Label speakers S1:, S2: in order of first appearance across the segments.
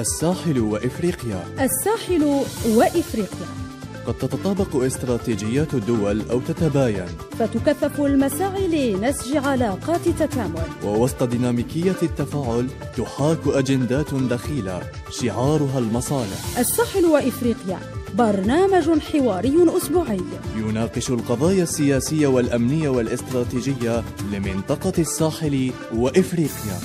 S1: الساحل وافريقيا
S2: الساحل وافريقيا قد تتطابق استراتيجيات الدول او تتباين فتكثف المساعي لنسج علاقات تكامل ووسط ديناميكيه التفاعل تحاك اجندات دخيله شعارها المصالح الساحل وافريقيا برنامج حواري اسبوعي يناقش القضايا السياسيه والامنيه والاستراتيجيه لمنطقه الساحل وافريقيا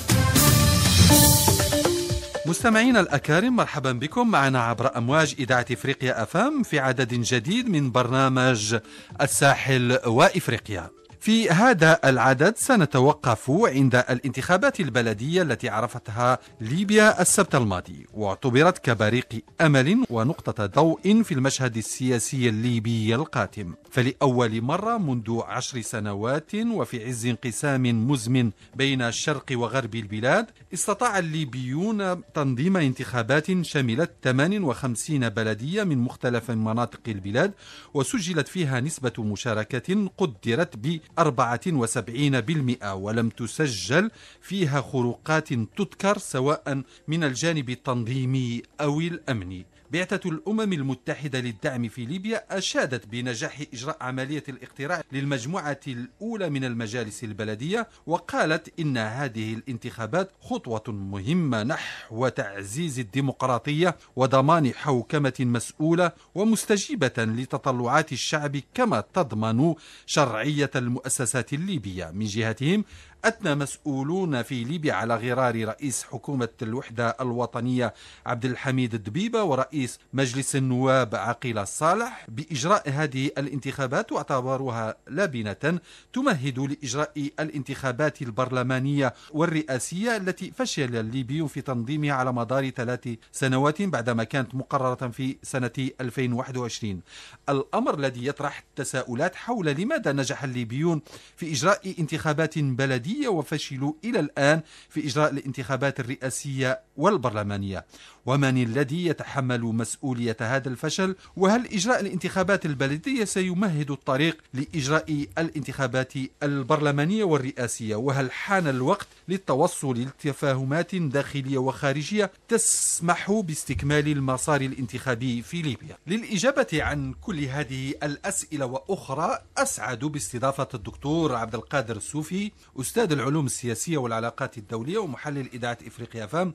S2: مستمعينا الأكارم مرحبا بكم معنا عبر أمواج إذاعة إفريقيا أفام في عدد جديد من برنامج الساحل وإفريقيا في هذا العدد سنتوقف عند الانتخابات البلدية التي عرفتها ليبيا السبت الماضي واعتبرت كبريق أمل ونقطة ضوء في المشهد السياسي الليبي القاتم فلأول مرة منذ عشر سنوات وفي عز انقسام مزمن بين الشرق وغرب البلاد استطاع الليبيون تنظيم انتخابات شملت 58 بلدية من مختلف مناطق البلاد وسجلت فيها نسبة مشاركة قدرت ب 74% ولم تسجل فيها خروقات تذكر سواء من الجانب التنظيمي أو الأمني بعثة الأمم المتحدة للدعم في ليبيا أشادت بنجاح إجراء عملية الاقتراع للمجموعة الأولى من المجالس البلدية وقالت إن هذه الانتخابات خطوة مهمة نحو تعزيز الديمقراطية وضمان حوكمة مسؤولة ومستجيبة لتطلعات الشعب كما تضمن شرعية المؤسسات الليبية من جهتهم أثنى مسؤولون في ليبيا على غرار رئيس حكومة الوحدة الوطنية عبد الحميد الدبيبة ورئيس مجلس النواب عقيل الصالح بإجراء هذه الانتخابات واعتبروها لابنة تمهد لإجراء الانتخابات البرلمانية والرئاسية التي فشل الليبي في تنظيمها على مدار ثلاث سنوات بعدما كانت مقررة في سنة 2021 الأمر الذي يطرح تساؤلات حول لماذا نجح الليبيون في إجراء انتخابات بلدية الجمهورية وفشلوا إلى الآن في إجراء الانتخابات الرئاسية والبرلمانية ومن الذي يتحمل مسؤولية هذا الفشل وهل إجراء الانتخابات البلدية سيمهد الطريق لإجراء الانتخابات البرلمانية والرئاسية وهل حان الوقت للتوصل لتفاهمات داخلية وخارجية تسمح باستكمال المسار الانتخابي في ليبيا للإجابة عن كل هذه الأسئلة وأخرى أسعد باستضافة الدكتور عبد القادر السوفي أستاذ العلوم السياسية والعلاقات الدولية ومحلل إذاعة إفريقيا فام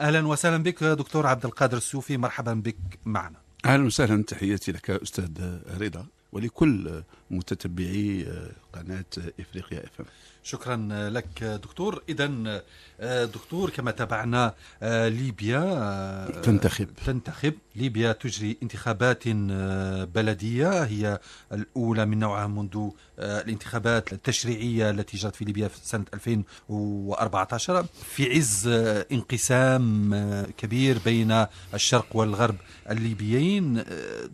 S2: اهلا وسهلا بك دكتور عبد القادر السيوفي مرحبا بك معنا
S1: اهلا وسهلا تحياتي لك استاذ رضا ولكل متتبعي
S2: قناه افريقيا اف ام شكرا لك دكتور اذا آه، دكتور كما تابعنا آه، ليبيا آه، تنتخب تنتخب ليبيا تجري انتخابات بلديه هي الاولى من نوعها منذ الانتخابات التشريعيه التي جرت في ليبيا في سنه 2014 في عز انقسام كبير بين الشرق والغرب الليبيين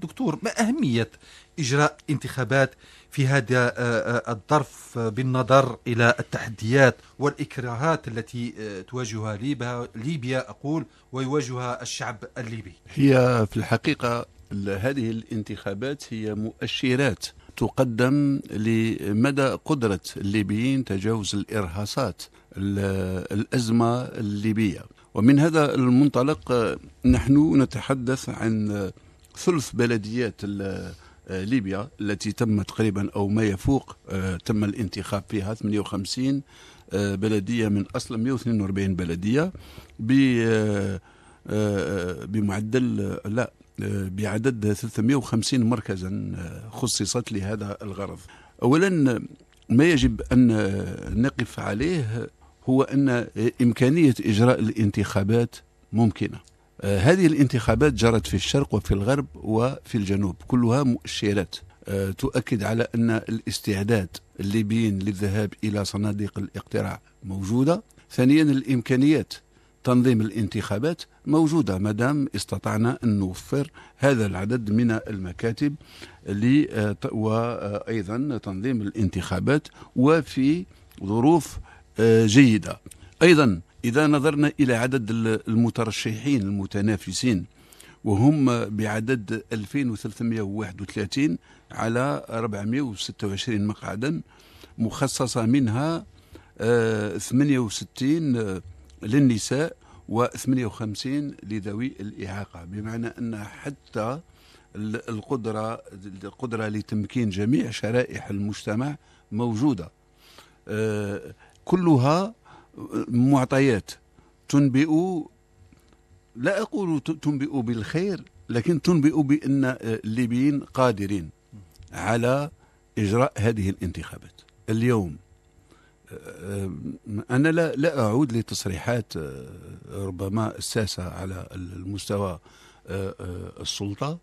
S2: دكتور ما اهميه إجراء انتخابات في هذا آه، آه، الظرف آه، بالنظر إلى التحديات والإكراهات التي تواجهها ليبيا أقول ويواجهها الشعب الليبي هي في
S1: الحقيقة هذه الانتخابات هي مؤشرات تقدم لمدى قدرة الليبيين تجاوز الإرهاصات الأزمة الليبية ومن هذا المنطلق نحن نتحدث عن ثلث بلديات آه، ليبيا التي تم تقريبا أو ما يفوق آه، تم الانتخاب فيها 58 آه، بلدية من أصل 142 بلدية بمعدل لا بعدد 350 مركزا خصصت لهذا الغرض أولا ما يجب أن نقف عليه هو أن إمكانية إجراء الانتخابات ممكنة آه، هذه الانتخابات جرت في الشرق وفي الغرب وفي الجنوب كلها مؤشرات آه، تؤكد على أن الاستعداد الليبيين للذهاب إلى صناديق الاقتراع موجودة ثانيا الإمكانيات تنظيم الانتخابات موجودة دام استطعنا أن نوفر هذا العدد من المكاتب آه، وأيضا تنظيم الانتخابات وفي ظروف جيدة أيضا إذا نظرنا إلى عدد المترشحين المتنافسين وهم بعدد 2331 على 426 مقعدا مخصصة منها 68 آه، للنساء و58 لذوي الإعاقة بمعنى أن حتى القدرة القدرة لتمكين جميع شرائح المجتمع موجودة آه، كلها معطيات تنبئ لا أقول تنبئ بالخير لكن تنبئ بأن آه، الليبيين قادرين على إجراء هذه الانتخابات اليوم آه، آه، أنا لا, لا أعود لتصريحات ربما الساسة على المستوى السلطة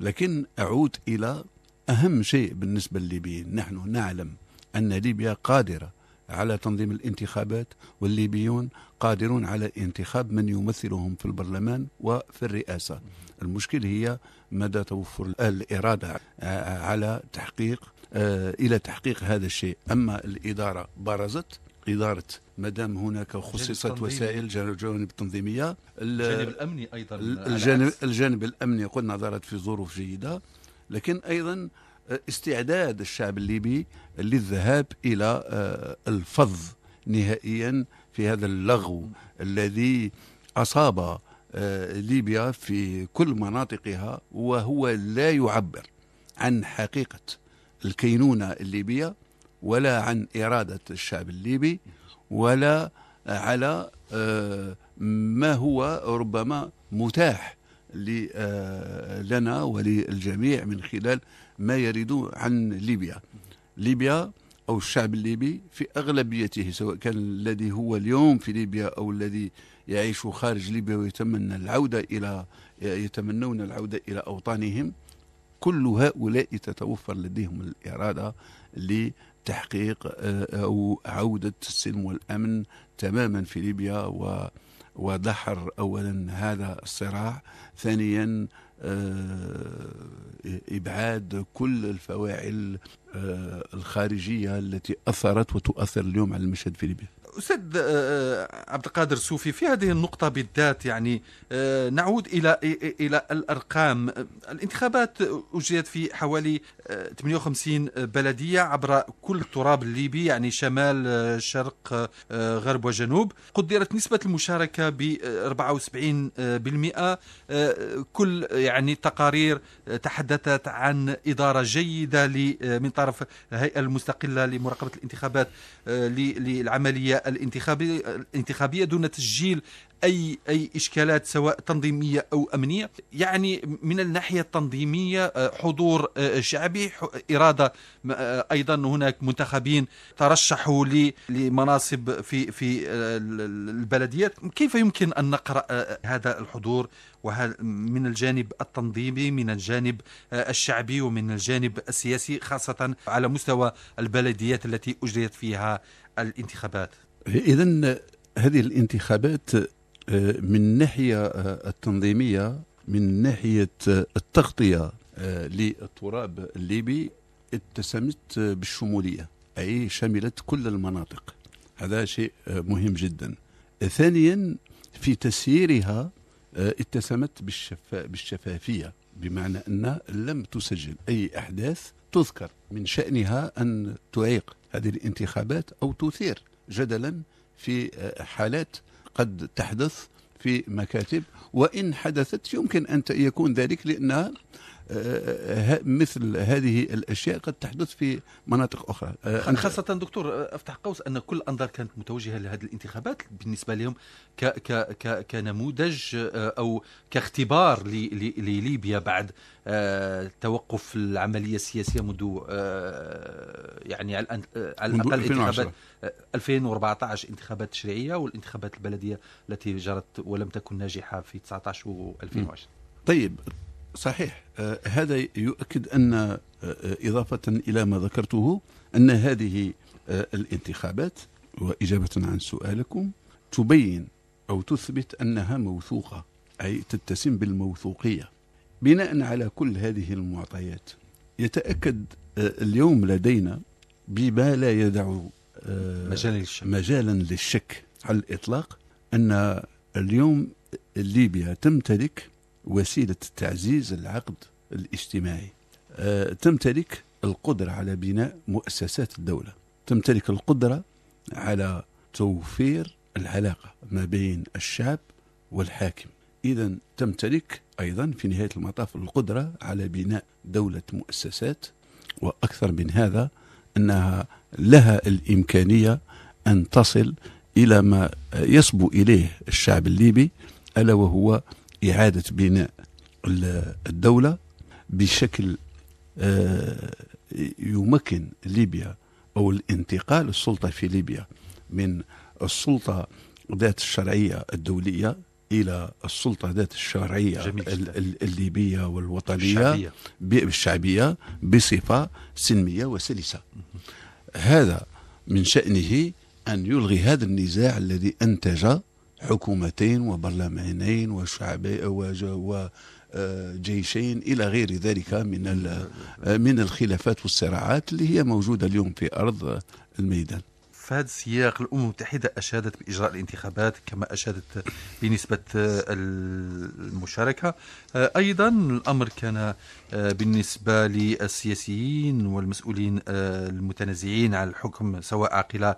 S1: لكن أعود إلى أهم شيء بالنسبة للليبيين نحن نعلم أن ليبيا قادرة على تنظيم الانتخابات والليبيون قادرون على انتخاب من يمثلهم في البرلمان وفي الرئاسة المشكل هي مدى توفر الإرادة آه، على تحقيق آه، إلى تحقيق هذا الشيء أما الإدارة برزت إدارة مدام هناك خصصت وسائل جانب التنظيمية الجانب الأمني أيضا الجانب, الجانب الأمني قلنا ظهرت في ظروف جيدة لكن أيضا استعداد الشعب الليبي للذهاب الى آه، الفض نهائيا في هذا اللغو الذي اصاب آه، ليبيا في كل مناطقها وهو لا يعبر عن حقيقه الكينونه الليبيه ولا عن اراده الشعب الليبي ولا على آه، ما هو ربما متاح لنا وللجميع من خلال ما يرد عن ليبيا ليبيا أو الشعب الليبي في أغلبيته سواء كان الذي هو اليوم في ليبيا أو الذي يعيش خارج ليبيا ويتمنى العودة إلى يتمنون العودة إلى أوطانهم كل هؤلاء تتوفر لديهم الإرادة لتحقيق آه، أو عودة السلم والأمن تماما في ليبيا و ودحر أولا هذا الصراع ثانيا آه، إبعاد كل الفواعل آه، الخارجية التي أثرت وتؤثر اليوم على المشهد في ليبيا
S2: استاذ آه، آه، عبد القادر السوفي في هذه النقطة بالذات يعني آه، نعود الى الى الارقام الانتخابات اجريت في حوالي 58 بلدية عبر كل التراب الليبي يعني شمال شرق غرب وجنوب قدرت نسبة المشاركة ب 74% كل يعني التقارير تحدثت عن إدارة جيدة من طرف الهيئة المستقلة لمراقبة الانتخابات للعملية الانتخابيه الانتخابية دون تسجيل أي أي إشكالات سواء تنظيمية أو أمنية يعني من الناحية التنظيمية آه، حضور آه، شعبي إرادة آه، أيضا هناك منتخبين ترشحوا لمناصب في في البلديات كيف يمكن أن نقرأ هذا الحضور من الجانب التنظيمي من الجانب الشعبي ومن الجانب السياسي خاصة على مستوى البلديات التي أجريت فيها الانتخابات
S1: اذا هذه الانتخابات آه، من الناحيه آه، التنظيميه من ناحيه آه، التغطيه للتراب الليبي اتسمت بالشموليه اي شملت كل المناطق هذا شيء مهم جدا ثانيا في تسييرها اتسمت بالشفا بالشفافيه بمعنى ان لم تسجل اي احداث تذكر من شانها ان تعيق هذه الانتخابات او تثير جدلا في آه، حالات قد تحدث في مكاتب وإن حدثت يمكن أن يكون ذلك لأنها آه، آه، آه، مثل هذه الاشياء قد تحدث في مناطق اخرى
S2: خاصه دكتور افتح قوس ان كل الانظار كانت متوجهه لهذه الانتخابات بالنسبه لهم ك ك ك كنموذج او كاختبار لليبيا بعد توقف العمليه السياسيه منذ يعني على الاقل 2010. انتخابات 2014 انتخابات تشريعيه والانتخابات البلديه التي جرت ولم تكن ناجحه في 19 و 2020
S1: طيب صحيح آه، هذا يؤكد أن آه، آه، إضافة إلى ما ذكرته أن هذه الانتخابات وإجابة عن سؤالكم تبين أو تثبت أنها موثوقة أي تتسم بالموثوقية بناء على كل هذه المعطيات يتأكد اليوم لدينا بما لا يدع مجال للشك. مجالا للشك على الإطلاق أن اليوم ليبيا تمتلك وسيلة تعزيز العقد الاجتماعي آه، تمتلك القدرة على بناء مؤسسات الدولة تمتلك القدرة على توفير العلاقة ما بين الشعب والحاكم إذا تمتلك أيضا في نهاية المطاف القدرة على بناء دولة مؤسسات وأكثر من هذا أنها لها الإمكانية أن تصل إلى ما يصبو إليه الشعب الليبي ألا وهو إعادة بناء الدولة بشكل آه، يمكن ليبيا أو الانتقال السلطة في ليبيا من السلطة ذات الشرعية الدولية إلى السلطة ذات الشرعية الليبية والوطنية الشعبية بصفة سلمية وسلسة هذا من شأنه أن يلغي هذا النزاع الذي أنتج حكومتين وبرلمانين وشعب وجيشين الى غير ذلك من من الخلافات والصراعات اللي هي موجوده اليوم في ارض الميدان.
S2: في هذا السياق الامم المتحده اشادت باجراء الانتخابات كما اشادت بنسبه المشاركه آه، ايضا الامر كان آه، بالنسبه للسياسيين والمسؤولين آه، المتنازعين عن الحكم سواء عقل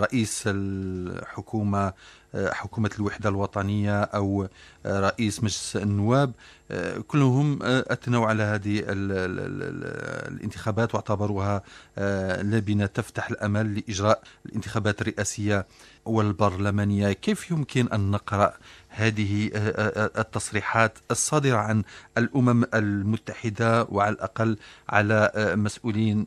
S2: رئيس الحكومه آه، حكومة الوحدة الوطنية أو آه، رئيس مجلس النواب آه، كلهم أثنوا على هذه الانتخابات واعتبروها لبنة تفتح الأمل لإجراء الانتخابات الرئاسية والبرلمانية كيف يمكن أن نقرأ هذه التصريحات الصادرة عن الأمم المتحدة وعلى الأقل على مسؤولين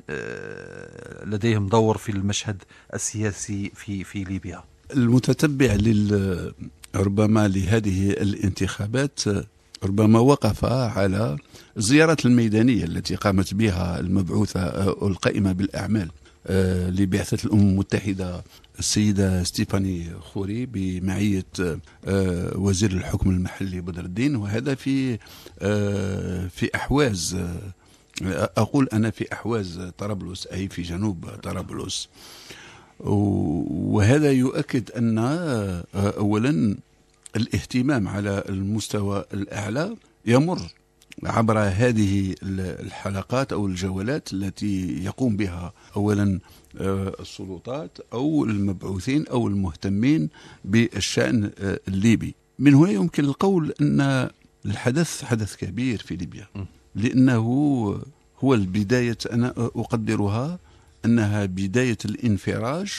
S2: لديهم دور في المشهد السياسي في في ليبيا
S1: المتتبع لل ربما لهذه الانتخابات ربما وقف على الزيارات الميدانية التي قامت بها المبعوثة آه، القائمة بالأعمال آه، لبعثة الأمم المتحدة السيدة ستيفاني خوري بمعية آه، وزير الحكم المحلي بدر الدين وهذا في في أحواز أقول أنا في أحواز طرابلس أي في جنوب طرابلس وهذا يؤكد أن آه، أولا الاهتمام على المستوى الأعلى يمر عبر هذه الحلقات أو الجولات التي يقوم بها أولا آه، السلطات أو المبعوثين أو المهتمين بالشأن آه، الليبي من هنا يمكن القول أن الحدث حدث كبير في ليبيا لأنه هو البداية أنا أقدرها أنها بداية الانفراج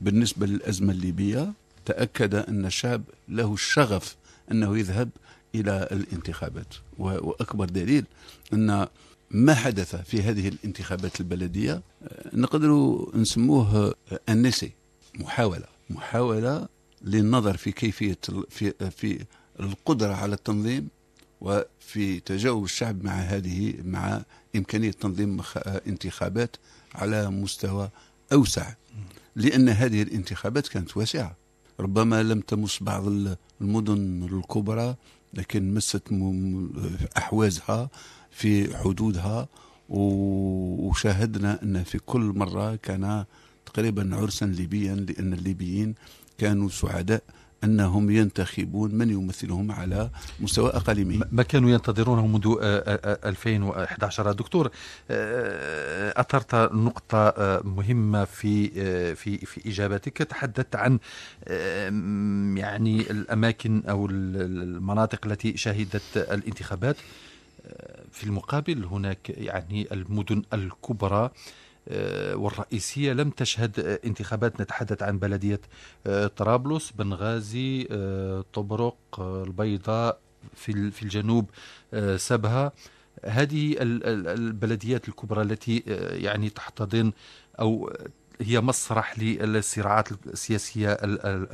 S1: بالنسبة للأزمة الليبية تأكد أن الشعب له الشغف أنه يذهب إلى الانتخابات وأكبر دليل أن ما حدث في هذه الانتخابات البلدية آه، نقدر نسموه النسي محاولة محاولة للنظر في كيفية في, في القدرة على التنظيم وفي تجاوب الشعب مع هذه مع إمكانية تنظيم آه، انتخابات على مستوى أوسع لأن هذه الانتخابات كانت واسعة ربما لم تمس بعض المدن الكبرى لكن مست أحوازها في حدودها وشاهدنا أن في كل مرة كان تقريبا عرسا ليبيا لأن الليبيين كانوا سعداء انهم ينتخبون من يمثلهم على مستوى اقاليمي
S2: ما كانوا ينتظرونه منذ 2011 آه، آه، آه، دكتور اثرت نقطه مهمه في في في اجابتك تحدثت عن يعني الاماكن او المناطق التي شهدت الانتخابات في المقابل هناك يعني المدن الكبرى آه آه، والرئيسية لم تشهد آه، انتخابات نتحدث عن بلدية آه، طرابلس بنغازي طبرق البيضاء في الجنوب سبها هذه البلديات الكبرى التي يعني تحتضن أو هي مسرح للصراعات السياسية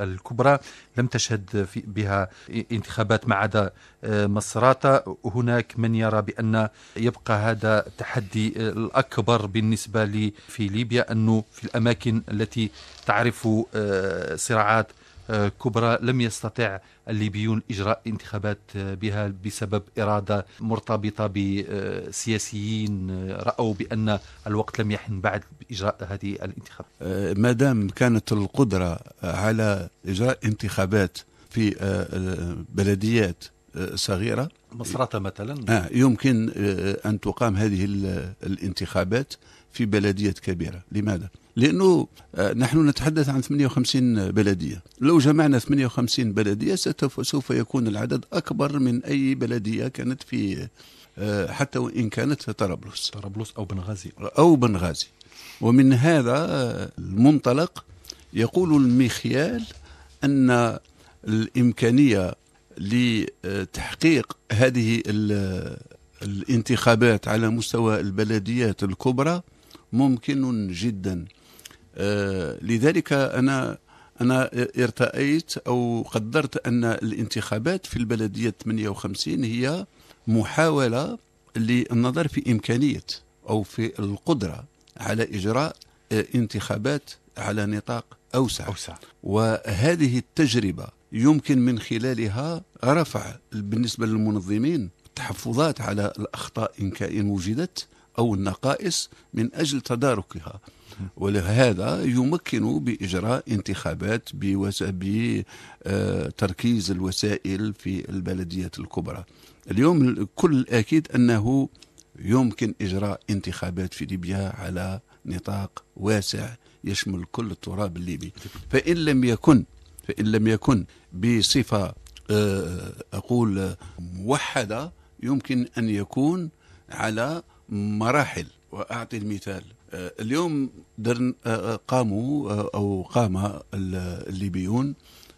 S2: الكبرى لم تشهد بها انتخابات ما عدا آه، مصراتة هناك من يرى بأن يبقى هذا التحدي آه، الأكبر بالنسبة لي في ليبيا أنه في الأماكن التي تعرف آه، صراعات كبرى لم يستطع الليبيون إجراء انتخابات آه، بها بسبب إرادة مرتبطة بسياسيين آه، رأوا بأن الوقت لم يحن بعد إجراء هذه الانتخابات
S1: آه، ما دام كانت القدرة على إجراء انتخابات في بلديات صغيرة
S2: مصرة مثلا
S1: يمكن أن تقام هذه الانتخابات في بلدية كبيرة لماذا؟ لأنه آه، نحن نتحدث عن 58 بلدية لو جمعنا 58 بلدية سوف يكون العدد أكبر من أي بلدية كانت في آه، حتى وإن كانت طرابلس طرابلس أو بنغازي أو بنغازي ومن هذا آه، المنطلق يقول المخيال أن الإمكانية لتحقيق هذه الانتخابات على مستوى البلديات الكبرى ممكن جدا آه، لذلك أنا أنا ارتأيت أو قدرت أن الانتخابات في البلدية 58 هي محاولة للنظر في إمكانية أو في القدرة على إجراء آه، انتخابات على نطاق أوسع, أوسع. وهذه التجربة يمكن من خلالها رفع بالنسبة للمنظمين التحفظات على الأخطاء إن كان وجدت أو النقائص من أجل تداركها ولهذا يمكن بإجراء انتخابات بتركيز الوسائل في البلديات الكبرى اليوم كل الأكيد أنه يمكن إجراء انتخابات في ليبيا على نطاق واسع يشمل كل التراب الليبي فإن لم يكن فإن لم يكن بصفة آه، أقول موحدة يمكن أن يكون على مراحل واعطي المثال آه، اليوم درن آه، آه، قاموا او قام الليبيون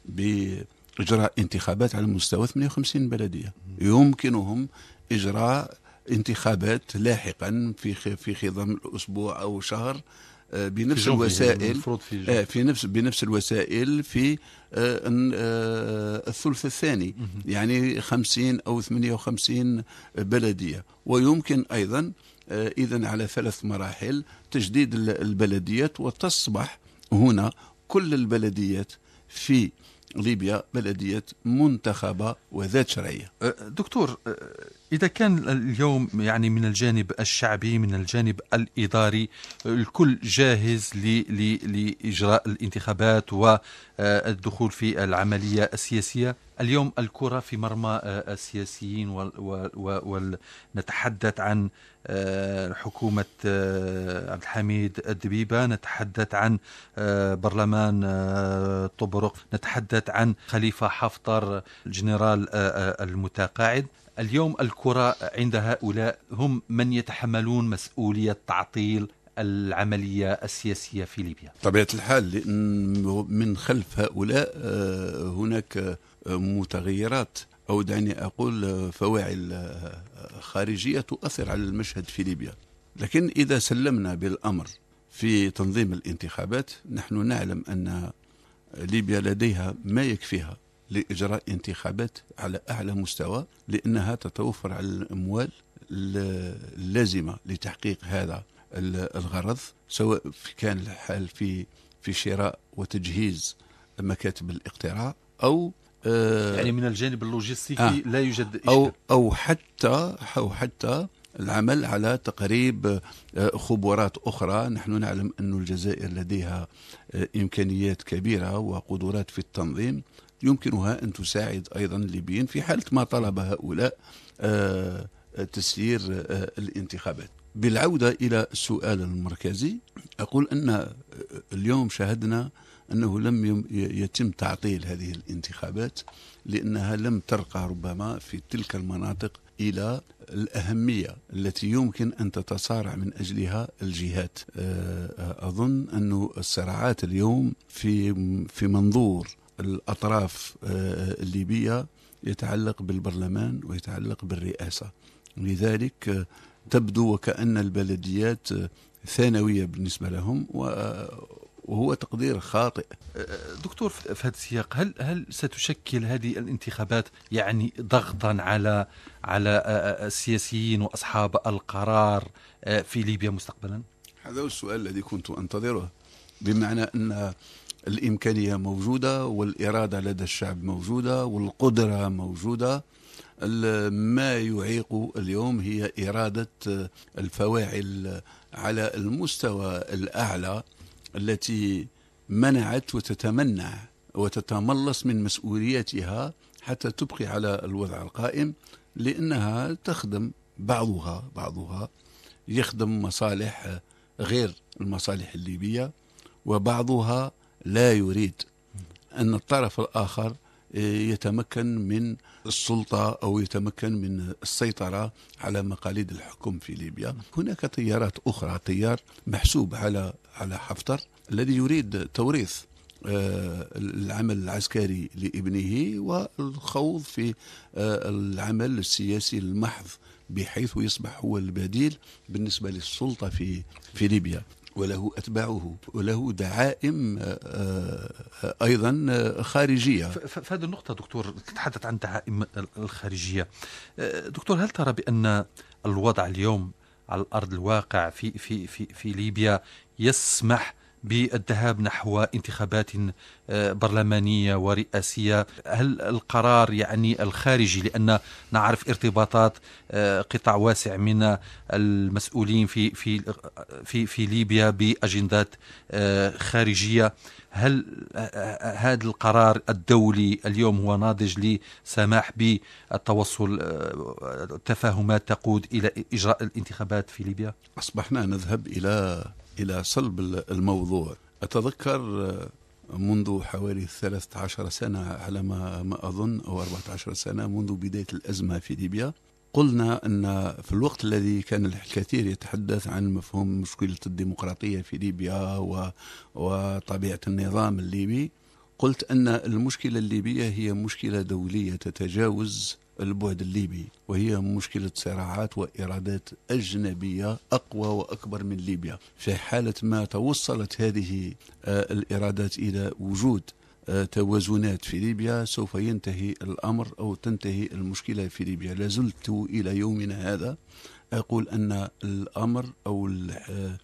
S1: باجراء انتخابات على مستوى 58 بلديه يمكنهم اجراء انتخابات لاحقا في في خضم الاسبوع او شهر بنفس الوسائل في, آه، في نفس بنفس الوسائل في آه، آه، الثلث الثاني يعني 50 أو 58 بلدية ويمكن أيضا إذا على ثلاث مراحل تجديد البلديات وتصبح هنا كل البلديات في ليبيا بلديات منتخبة وذات
S2: شرعية دكتور إذا كان اليوم يعني من الجانب الشعبي من الجانب الإداري الكل جاهز لإجراء الانتخابات والدخول في العملية السياسية اليوم الكرة في مرمى السياسيين ونتحدث عن حكومة عبد الحميد الدبيبة نتحدث عن برلمان طبرق نتحدث عن خليفة حفتر الجنرال المتقاعد اليوم الكرة عند هؤلاء هم من يتحملون مسؤولية تعطيل العملية السياسية في ليبيا
S1: طبيعة الحال لأن من خلف هؤلاء آه، هناك آه، متغيرات أو دعني أقول آه، فواعل خارجية تؤثر على المشهد في ليبيا لكن إذا سلمنا بالأمر في تنظيم الانتخابات نحن نعلم أن ليبيا لديها ما يكفيها لإجراء انتخابات على أعلى مستوى لأنها تتوفر على الأموال اللازمة لتحقيق هذا الغرض سواء كان الحال في في شراء وتجهيز مكاتب الاقتراع
S2: أو آه، يعني من الجانب اللوجستيكي آه لا يوجد أو أو حتى
S1: أو حتى العمل على تقريب آه، خبرات أخرى نحن نعلم أن الجزائر لديها آه، إمكانيات كبيرة وقدرات في التنظيم يمكنها أن تساعد أيضا الليبيين في حالة ما طلب هؤلاء آه، آه، تسيير آه، الانتخابات بالعودة إلى السؤال المركزي أقول أن اليوم شاهدنا أنه لم يتم تعطيل هذه الانتخابات لأنها لم ترقى ربما في تلك المناطق إلى الأهمية التي يمكن أن تتصارع من أجلها الجهات أظن أن الصراعات اليوم في في منظور الأطراف آه، الليبية يتعلق بالبرلمان ويتعلق بالرئاسة لذلك آه، تبدو وكأن البلديات آه، ثانوية بالنسبة لهم
S2: وهو تقدير خاطئ دكتور في هذا السياق هل هل ستشكل هذه الانتخابات يعني ضغطا على على السياسيين واصحاب القرار في ليبيا مستقبلا؟
S1: هذا هو السؤال الذي كنت انتظره بمعنى ان الإمكانية موجودة والإرادة لدى الشعب موجودة والقدرة موجودة ما يعيق اليوم هي إرادة آه، الفواعل آه، على المستوى الأعلى التي منعت وتتمنع وتتملص من مسؤوليتها حتى تبقي على الوضع القائم لأنها تخدم بعضها بعضها يخدم مصالح غير المصالح الليبية وبعضها لا يريد أن الطرف الآخر آه، يتمكن من السلطة أو يتمكن من السيطرة على مقاليد الحكم في ليبيا هناك تيارات أخرى تيار محسوب على على حفتر الذي يريد توريث آه، العمل العسكري لابنه والخوض في آه، العمل السياسي المحض بحيث يصبح هو البديل بالنسبة للسلطة في في ليبيا وله أتباعه وله دعائم آه، آه، أيضا آه، خارجية
S2: في هذه النقطة دكتور تتحدث عن دعائم الخارجية دكتور هل ترى بأن الوضع اليوم على الأرض الواقع في, في, في, في ليبيا يسمح بالذهاب نحو انتخابات آه، برلمانيه ورئاسيه هل القرار يعني الخارجي لان نعرف ارتباطات آه، قطاع واسع من المسؤولين في في في في ليبيا باجندات آه، خارجيه هل هذا القرار الدولي اليوم هو ناضج لسماح بالتوصل تفاهمات تقود الى اجراء الانتخابات في ليبيا؟ اصبحنا نذهب الى إلى صلب
S1: الموضوع أتذكر آه، منذ حوالي 13 سنة على ما أظن أو 14 سنة منذ بداية الأزمة في ليبيا قلنا أن في الوقت الذي كان الكثير يتحدث عن مفهوم مشكلة الديمقراطية في ليبيا وطبيعة النظام الليبي قلت أن المشكلة الليبية هي مشكلة دولية تتجاوز البعد الليبي وهي مشكلة صراعات وإرادات أجنبية أقوى وأكبر من ليبيا في حالة ما توصلت هذه آه، الإرادات إلى وجود آه، توازنات في ليبيا سوف ينتهي الأمر أو تنتهي المشكلة في ليبيا لازلت إلى يومنا هذا أقول أن الأمر أو آه،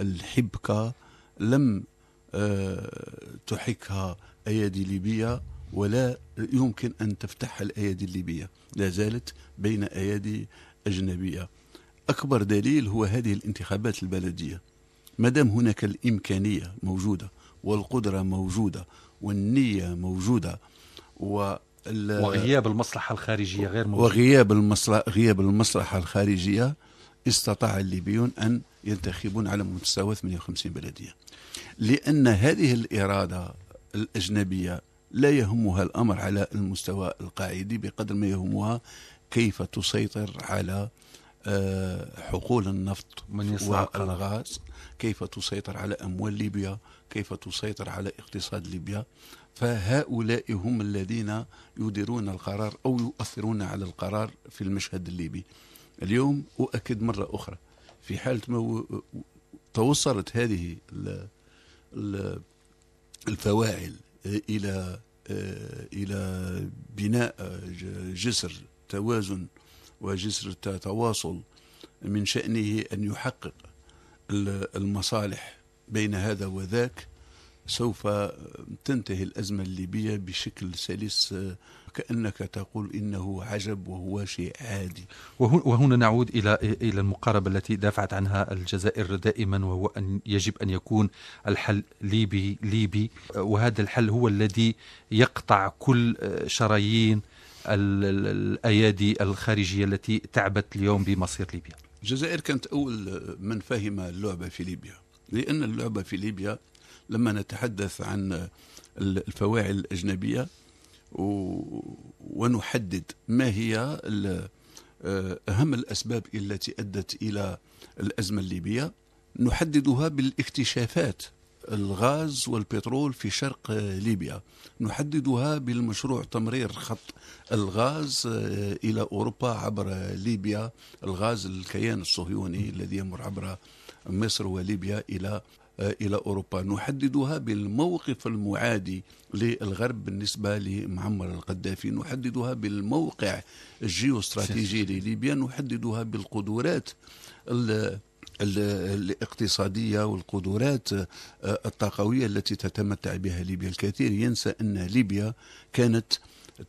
S1: الحبكة لم تحكها أيادي ليبيا ولا يمكن أن تفتحها الأيادي الليبية لا زالت بين أيادي أجنبية أكبر دليل هو هذه الانتخابات البلدية مدام هناك الإمكانية موجودة والقدرة موجودة والنية موجودة
S2: و وغياب المصلحة الخارجية غير موجود
S1: وغياب المصلحة غياب المصلحة الخارجية استطاع الليبيون أن ينتخبون على مستوى 58 بلدية لأن هذه الإرادة الأجنبية لا يهمها الأمر على المستوى القاعدي بقدر ما يهمها كيف تسيطر على آه، حقول النفط من والغاز كيف تسيطر على أموال ليبيا كيف تسيطر على اقتصاد ليبيا فهؤلاء هم الذين يديرون القرار أو يؤثرون على القرار في المشهد الليبي اليوم أؤكد مرة أخرى في حالة ما توصلت هذه الفواعل الى آه، الى بناء جسر توازن وجسر تواصل من شأنه أن يحقق المصالح بين هذا وذاك سوف تنتهي الأزمة الليبية
S2: بشكل سلس كأنك تقول إنه عجب وهو شيء عادي وهنا نعود إلى إلى المقاربة التي دافعت عنها الجزائر دائما وهو أن يجب أن يكون الحل ليبي ليبي وهذا الحل هو الذي يقطع كل شرايين الأيادي الخارجية التي تعبت اليوم بمصير ليبيا
S1: الجزائر كانت أول من فهم اللعبة في ليبيا لأن اللعبة في ليبيا لما نتحدث عن الفواعل الأجنبية ونحدد ما هي آه، أهم الأسباب التي أدت إلى الأزمة الليبية نحددها بالاكتشافات الغاز والبترول في شرق ليبيا نحددها بالمشروع تمرير خط الغاز آه، إلى أوروبا عبر ليبيا الغاز الكيان الصهيوني الذي يمر عبر مصر وليبيا إلى إلى أوروبا نحددها بالموقف المعادي للغرب بالنسبة لمعمر القذافي نحددها بالموقع الجيوستراتيجي لليبيا نحددها بالقدرات الاقتصاديه والقدرات آه، الطاقويه التي تتمتع بها ليبيا، الكثير ينسى ان ليبيا كانت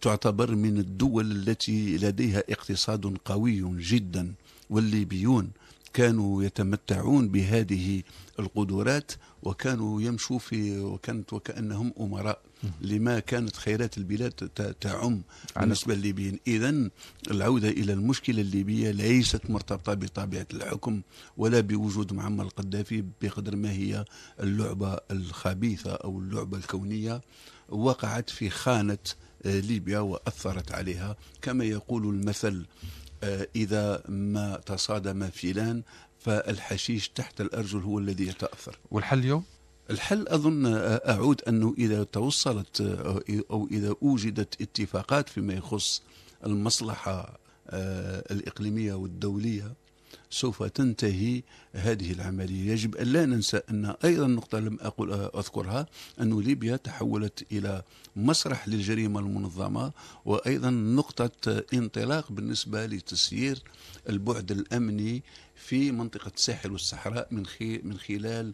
S1: تعتبر من الدول التي لديها اقتصاد قوي جدا والليبيون كانوا يتمتعون بهذه القدرات وكانوا يمشوا في وكانت وكأنهم أمراء لما كانت خيرات البلاد تعم بالنسبة للليبيين إذا العودة إلى المشكلة الليبية ليست مرتبطة بطبيعة الحكم ولا بوجود معمر القذافي بقدر ما هي اللعبة الخبيثة أو اللعبة الكونية وقعت في خانة آه، ليبيا وأثرت عليها كما يقول المثل آه، إذا ما تصادم فيلان فالحشيش تحت الأرجل هو الذي يتأثر والحل اليوم؟ الحل أظن آه، أعود أنه إذا توصلت آه، أو إذا أوجدت اتفاقات فيما يخص المصلحة الإقليمية والدولية سوف تنتهي هذه العملية يجب أن لا ننسى أن أيضا نقطة لم أقول أذكرها أن ليبيا تحولت إلى مسرح للجريمة المنظمة وأيضا نقطة انطلاق بالنسبة لتسيير البعد الأمني في منطقة الساحل والصحراء من من خلال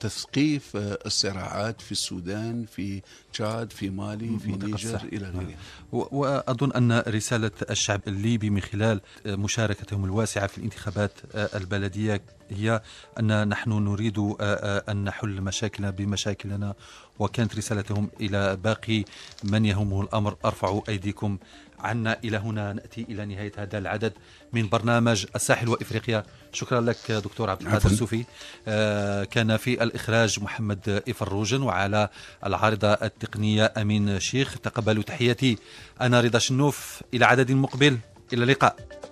S1: تثقيف آه، الصراعات في السودان في تشاد في مالي في نيجر
S2: إلى آه. غيرها وأظن أن رسالة الشعب الليبي من خلال مشاركتهم الواسعة في الانتخابات آه، البلدية هي أن نحن نريد آه، آه، أن نحل مشاكلنا بمشاكلنا وكانت رسالتهم إلى باقي من يهمه الأمر ارفعوا أيديكم عنا إلى هنا نأتي إلى نهاية هذا العدد من برنامج الساحل وإفريقيا شكرا لك دكتور عبد القادر السوفي آه، كان في الإخراج محمد إفروجن وعلى العارضة التقنية أمين شيخ تقبلوا تحياتي أنا رضا شنوف إلى عدد مقبل إلى اللقاء